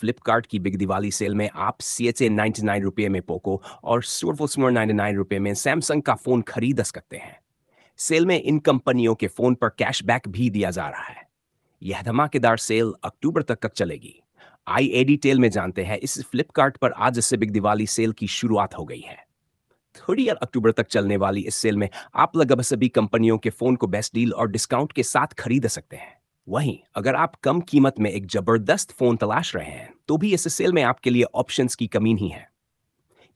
फ्लिपकार्ट की big Diwali sale में आप C H A ninety nine रुपये में पोको और स्टोरफुल स्मोर नाइन्टी नाइन रुपये में सैमसंग का फोन खरीद सकते हैं सेल में इन कंपनियों के फोन पर कैशबैक भी दिया जा रहा है यह धमाकेदार सेल अक्टूबर तक तक चलेगी आई ए डिटेल में जानते हैं इस फ्लिपकार्ट पर आज इससे बिग दिवाली सेल की शुरुआत हो गई है थोड़ी और अक्टूबर तक चलने वाली इस सेल में आप लगभग सभी कंपनियों के फोन को बेस्ट डील और डिस्काउंट के साथ खरीद सकते हैं वहीं अगर आप कम कीमत में एक जबरदस्त फोन तलाश रहे हैं तो भी इस सेल में आपके लिए ऑप्शंस की कमी नहीं है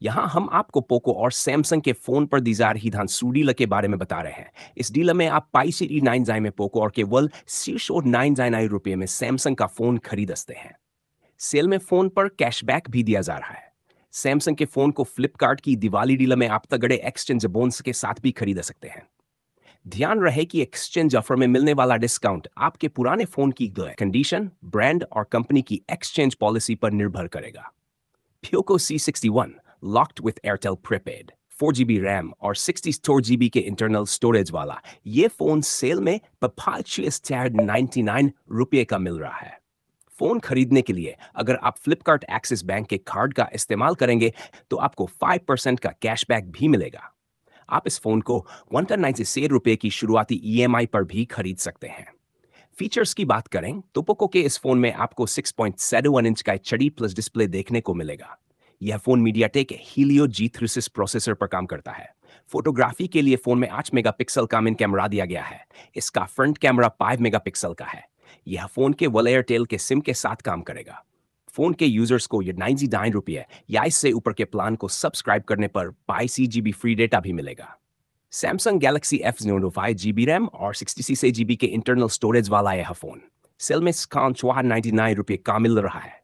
यहां हम आपको पोको और सैमसंग के फोन पर दी जा रही धांसू के बारे में बता रहे हैं इस डीलर में आप पाई सी नाइन जाए में पोको और केवल शीर्ष और नाइन जाए नाइन रुपये में सैमसंग का फोन खरीद सकते हैं सेल में फोन पर कैशबैक भी दिया जा रहा है सैमसंग के फोन को फ्लिपकार्ट की दिवाली डीलर में आप तगड़े एक्सचेंज बोन्स के साथ भी खरीद सकते हैं ध्यान रहे कि एक्सचेंज ऑफर में मिलने वाला डिस्काउंट आपके पुराने फोन की कंडीशन ब्रांड और कंपनी की एक्सचेंज पॉलिसी पर निर्भर करेगा Pyoco locked with Airtel prepaid four 4GB RAM और 64GB के इंटरनल स्टोरेज वाला ये फोन सेल में पपाचुअस चार्ड नाइन रुपये का मिल रहा है फोन खरीदने के लिए अगर आप फ्लिपकार्ट एक्सिस बैंक के कार्ड का इस्तेमाल करेंगे तो आपको 5% का कैशबैक भी मिलेगा आप इस फोन को वन टन नाइन से रुपए की शुरुआती ई e पर भी खरीद सकते हैं फीचर्स की बात करें तो पोको के इस फोन में आपको 6.71 इंच का चड़ी प्लस डिस्प्ले देखने को मिलेगा यह phone MediaTek Helio G three processor पर काम करता है फोटोग्राफी के लिए फोन में 8 मेगापिक्सल का मेन कैमरा दिया गया है इसका फ्रंट कैमरा 5 मेगापिक्सल का है यह फोन के वलेयर टेल के सिम के साथ काम करेगा फोन के यूजर्स को ये नाइन्टी नाइन रुपये या इससे ऊपर के प्लान को सब्सक्राइब करने पर बाईस जी बी फ्री डेटा भी मिलेगा Samsung Galaxy F zero five G B RAM और सिक्सटी सिक्स जी बी के इंटरनल स्टोरेज वाला यह फोन सेल में स्कॉन चौह नाइन्टी नाइन रुपये का मिल रहा है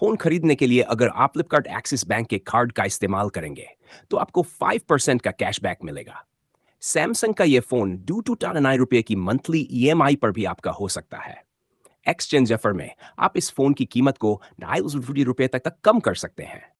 फोन खरीदने के लिए अगर आप फ्लिपकार्ट एक्सिस बैंक के कार्ड का इस्तेमाल करेंगे तो आपको फाइव परसेंट का कैशबैक मिलेगा सैमसंग का यह फोन डू टू टाटा नाइन रुपये की मंथली ई पर भी आपका हो सकता है एक्सचेंज ऑफर में आप इस फोन की कीमत को ढाई सौ रुपए तक, तक कम कर सकते हैं